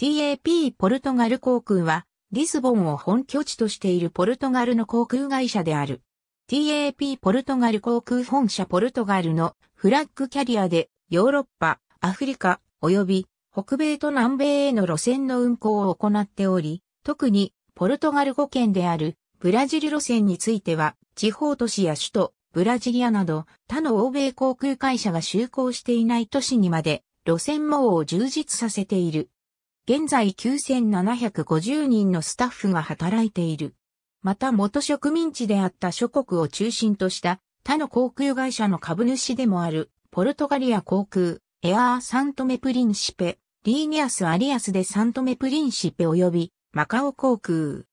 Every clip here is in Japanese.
TAP ポルトガル航空は、リスボンを本拠地としているポルトガルの航空会社である。TAP ポルトガル航空本社ポルトガルのフラッグキャリアで、ヨーロッパ、アフリカ、及び北米と南米への路線の運行を行っており、特にポルトガル語圏であるブラジル路線については、地方都市や首都、ブラジリアなど他の欧米航空会社が就航していない都市にまで路線網を充実させている。現在9750人のスタッフが働いている。また元植民地であった諸国を中心とした他の航空会社の株主でもあるポルトガリア航空、エアーサントメプリンシペ、リーニアスアリアスでサントメプリンシペ及びマカオ航空。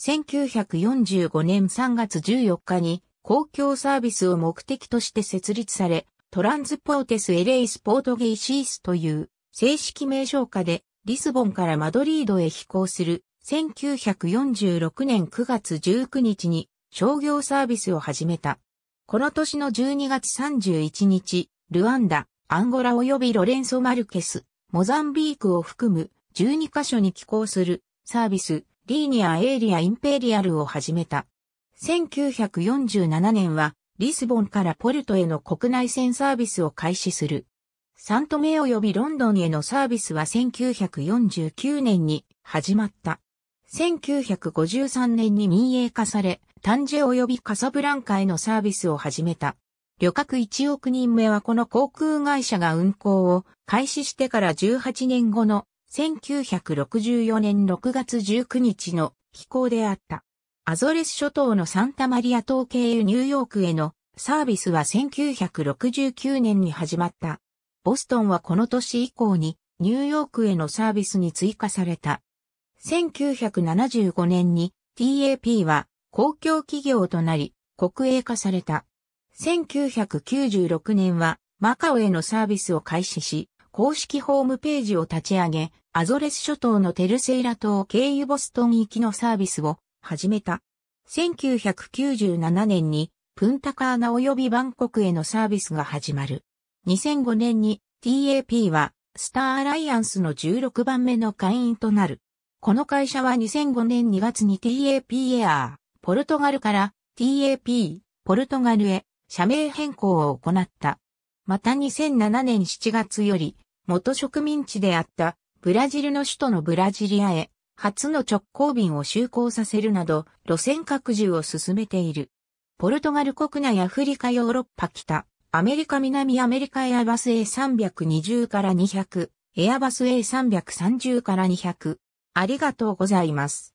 1945年3月14日に公共サービスを目的として設立され、トランズポーテスエレイスポートゲイシースという正式名称下でリスボンからマドリードへ飛行する1946年9月19日に商業サービスを始めた。この年の12月31日、ルワンダ、アンゴラ及びロレンソ・マルケス、モザンビークを含む12カ所に寄港するサービス、リーニア・エイリア・インペリアルを始めた。1947年はリスボンからポルトへの国内線サービスを開始する。サントメ及びロンドンへのサービスは1949年に始まった。1953年に民営化され、タンジェ及びカサブランカへのサービスを始めた。旅客1億人目はこの航空会社が運航を開始してから18年後の1964年6月19日の飛行であった。アゾレス諸島のサンタマリア島経由ニューヨークへのサービスは1969年に始まった。ボストンはこの年以降にニューヨークへのサービスに追加された。1975年に TAP は公共企業となり国営化された。1996年はマカオへのサービスを開始し、公式ホームページを立ち上げ、アゾレス諸島のテルセイラ島経由ボストン行きのサービスを始めた。1997年にプンタカーナ及びバンコクへのサービスが始まる。2005年に TAP はスターアライアンスの16番目の会員となる。この会社は2005年2月に TAP エアー、ポルトガルから TAP、ポルトガルへ社名変更を行った。また2007年7月より元植民地であったブラジルの首都のブラジリアへ初の直行便を就航させるなど路線拡充を進めている。ポルトガル国内アフリカヨーロッパ北、アメリカ南アメリカエアバス A320 から200、エアバス A330 から200。ありがとうございます。